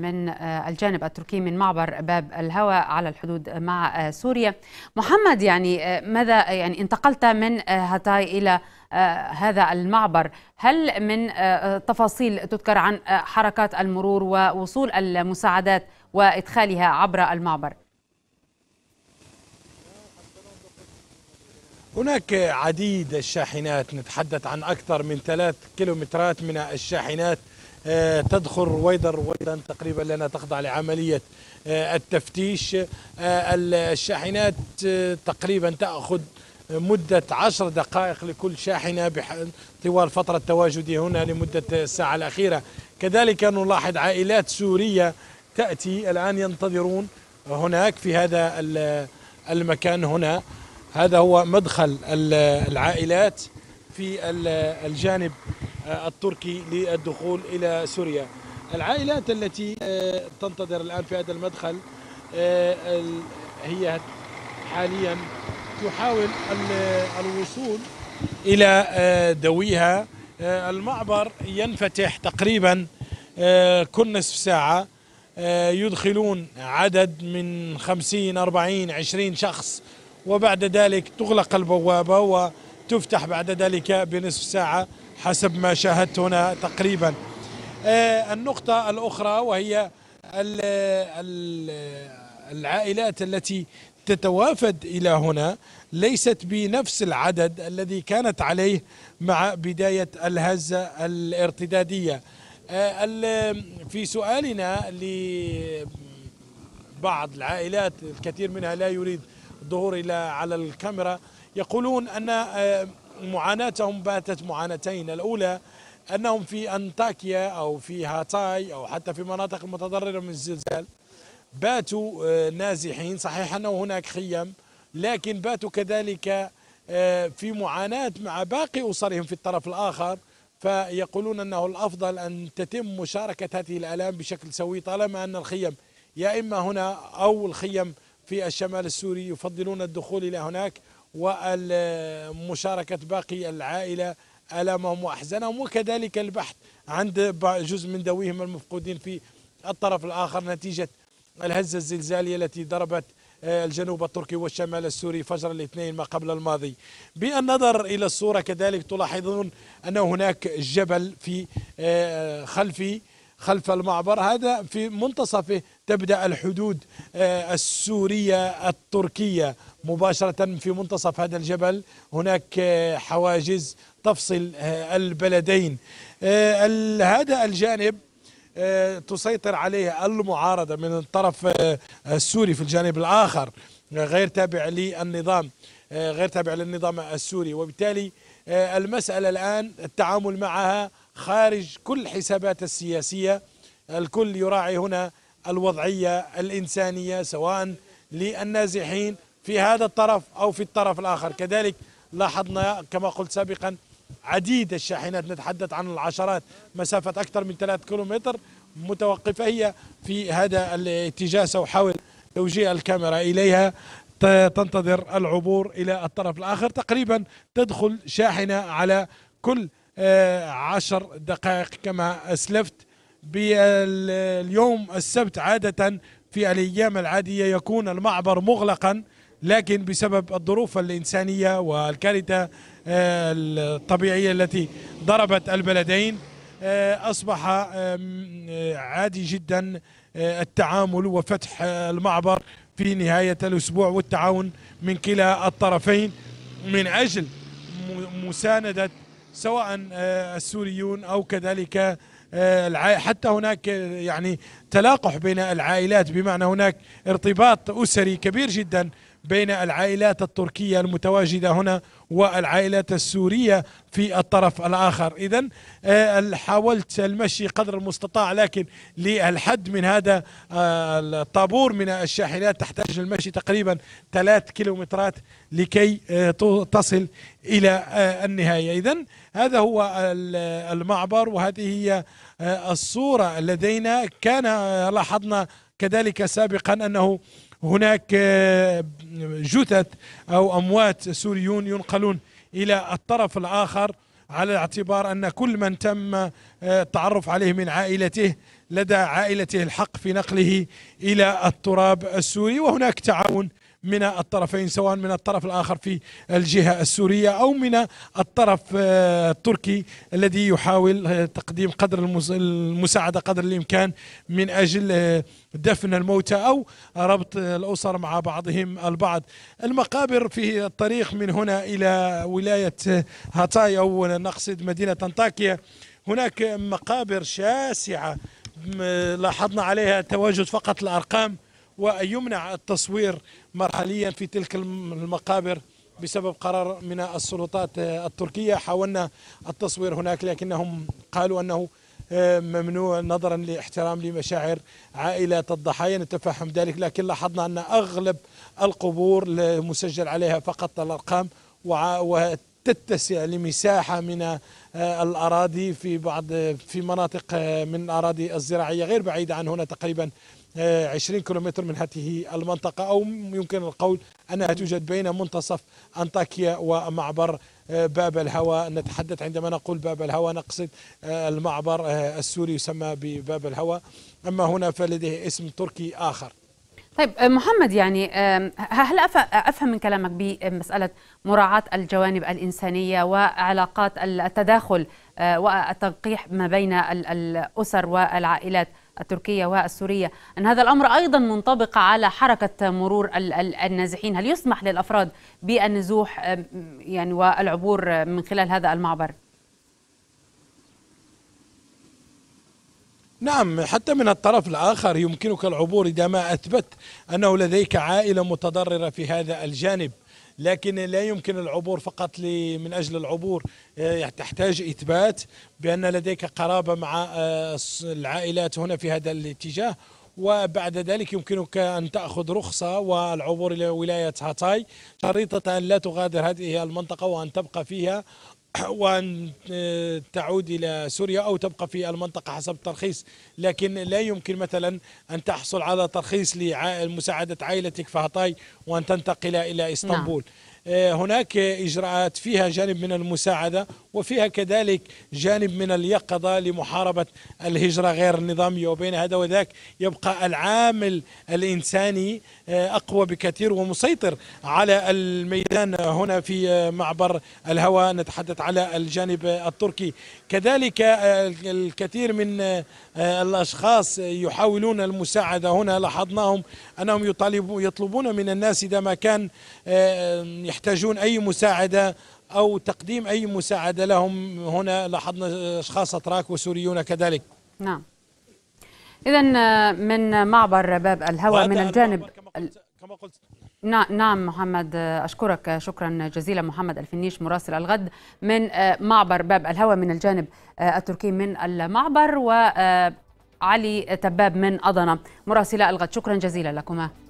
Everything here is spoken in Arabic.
من آه، الجانب التركي من معبر باب الهوى على الحدود مع آه، سوريا محمد يعني آه، ماذا يعني انتقلت من هاتاي إلى هذا المعبر هل من تفاصيل تذكر عن حركات المرور ووصول المساعدات وإدخالها عبر المعبر هناك عديد الشاحنات نتحدث عن أكثر من ثلاث كيلومترات من الشاحنات آه، تدخل رويدا رويدا تقريبا لأنها تخضع لعملية آه، التفتيش آه، الشاحنات تقريبا تأخذ مدة عشر دقائق لكل شاحنة طوال فترة تواجدي هنا لمدة الساعة الأخيرة كذلك نلاحظ عائلات سورية تأتي الآن ينتظرون هناك في هذا المكان هنا هذا هو مدخل العائلات في الجانب آه، التركي للدخول إلى سوريا العائلات التي آه، تنتظر الآن في هذا المدخل آه، هي حاليا تحاول الوصول إلى دويها المعبر ينفتح تقريبا كل نصف ساعة يدخلون عدد من 50 40 20 شخص وبعد ذلك تغلق البوابة و تفتح بعد ذلك بنصف ساعة حسب ما شاهدت هنا تقريبا آه، النقطة الأخرى وهي العائلات التي تتوافد إلى هنا ليست بنفس العدد الذي كانت عليه مع بداية الهزة الارتدادية آه، في سؤالنا لبعض العائلات الكثير منها لا يريد الظهور إلى على الكاميرا يقولون أن آه، معاناتهم باتت معاناتين الأولى أنهم في أنطاكيا أو في هاتاي أو حتى في مناطق المتضررة من الزلزال باتوا آه، نازحين صحيح أنه هناك خيم لكن باتوا كذلك آه، في معاناة مع باقي أسرهم في الطرف الآخر فيقولون أنه الأفضل أن تتم مشاركة هذه الآلام بشكل سوي طالما أن الخيم يا إما هنا أو الخيم في الشمال السوري يفضلون الدخول إلى هناك ومشاركة باقي العائلة آلامهم وأحزانهم وكذلك البحث عند جزء من ذويهم المفقودين في الطرف الآخر نتيجة الهزة الزلزالية التي ضربت آه، الجنوب التركي والشمال السوري فجر الاثنين ما قبل الماضي بالنظر إلى الصورة كذلك تلاحظون أن هناك جبل في آه، خلفي خلف المعبر هذا في منتصفه تبدأ الحدود آه، السورية التركية مباشرة في منتصف هذا الجبل هناك آه، حواجز تفصل آه، البلدين هذا الجانب تسيطر عليه المعارضة من الطرف السوري في الجانب الآخر غير تابع للنظام غير تابع للنظام السوري وبالتالي المسألة الآن التعامل معها خارج كل حسابات السياسية الكل يراعي هنا الوضعية الإنسانية سواء للنازحين في هذا الطرف أو في الطرف الآخر كذلك لاحظنا كما قلت سابقا عديد الشاحنات نتحدث عن العشرات مسافة أكثر من 3 كيلومتر متوقفة هي في هذا الاتجاه سأحاول توجيه الكاميرا إليها تنتظر العبور إلى الطرف الآخر تقريبا تدخل شاحنة على كل آه، عشر دقائق كما أسلفت باليوم السبت عادة في الأيام العادية يكون المعبر مغلقا لكن بسبب الظروف الإنسانية والكارثة آه، الطبيعية التي ضربت البلدين آه، أصبح آه، عادي جدا التعامل وفتح المعبر في نهاية الأسبوع والتعاون من كلا الطرفين من أجل مساندة سواء آه، السوريون أو كذلك آه، حتى هناك يعني تلاقح بين العائلات بمعنى هناك ارتباط أسري كبير جدا بين العائلات التركية المتواجدة هنا والعائلات السورية في الطرف الآخر إذا آه، حاولت المشي قدر المستطاع لكن للحد من هذا آه، الطابور من الشاحنات تحتاج المشي تقريبا ثلاث كيلومترات لكي آه، تصل إلى النهاية إذا هذا هو المعبر وهذه هي الصورة لدينا كان لاحظنا كذلك سابقا أنه هناك آه، جثث أو أموات سوريون ينقلون إلى الطرف الآخر على اعتبار أن كل من تم آه، التعرف عليه من عائلته لدى عائلته الحق في نقله إلى التراب السوري وهناك تعاون من الطرفين سواء من الطرف الآخر في الجهة السورية أو من الطرف آه، التركي الذي يحاول آه، تقديم قدر المساعدة قدر الإمكان من أجل آه، دفن الموتى أو ربط الأسر مع بعضهم البعض المقابر في الطريق من هنا إلى ولاية هاتاي أو نقصد مدينة أنطاكيا هناك مقابر شاسعة لاحظنا عليها تواجد فقط الأرقام ويمنع التصوير مرحليا في تلك المقابر بسبب قرار من السلطات التركية حاولنا التصوير هناك لكنهم قالوا أنه آه، ممنوع نظرا لاحترام لمشاعر عائلة الضحايا نتفهم ذلك لكن لاحظنا أن أغلب القبور مسجل عليها فقط الأرقام وتتسع لمساحة من آه، الأراضي في بعض في مناطق آه، من الأراضي الزراعية غير بعيدة عن هنا تقريبا 20 آه، كيلومتر من هذه المنطقة أو يمكن القول أنها توجد بين منتصف أنطاكيا ومعبر آه، باب الهوى نتحدث عندما نقول باب الهوى نقصد آه، المعبر السوري يسمى بباب الهوى أما هنا فلديه اسم تركي آخر طيب محمد يعني هل افهم من كلامك بمساله مراعاه الجوانب الانسانيه وعلاقات التداخل والتلقيح ما بين الاسر والعائلات التركية والسورية أن هذا الأمر أيضا منطبق على حركة مرور النازحين هل يسمح للأفراد بالنزوح يعني والعبور من خلال هذا المعبر؟ نعم حتى من الطرف الآخر يمكنك العبور إذا ما أثبت أنه لديك عائلة متضررة في هذا الجانب لكن لا يمكن العبور فقط من أجل العبور آه، يعني تحتاج إثبات بأن لديك قرابة مع آه، العائلات هنا في هذا الاتجاه وبعد ذلك يمكنك أن تأخذ رخصة والعبور إلى ولاية هاتاي شريطة أن لا تغادر هذه المنطقة وأن تبقى فيها وأن آه، تعود إلى سوريا أو تبقى في المنطقة حسب الترخيص لكن لا يمكن مثلا أن تحصل على ترخيص لمساعدة عائلتك في هاتاي وأن تنتقل إلى إسطنبول نعم. آه، هناك إجراءات فيها جانب من المساعدة وفيها كذلك جانب من اليقظة لمحاربة الهجرة غير النظامية وبين هذا وذاك يبقى العامل الإنساني آه، أقوى بكثير ومسيطر على الميدان هنا في آه، معبر الهوى نتحدث على الجانب التركي كذلك آه، الكثير من الأشخاص يحاولون المساعدة هنا لاحظناهم أنهم يطالبون يطلبون من الناس إذا ما كان يحتاجون أي مساعدة أو تقديم أي مساعدة لهم هنا لاحظنا أشخاص أتراك وسوريون كذلك نعم إذا آه، من معبر باب الهوى من الجانب كما قلت نعم محمد آه، أشكرك آه، شكرا جزيلا محمد الفنيش مراسل الغد من معبر باب الهوى من الجانب التركي من المعبر وعلي تباب من أضنة مراسلة الغد شكرا جزيلا لكما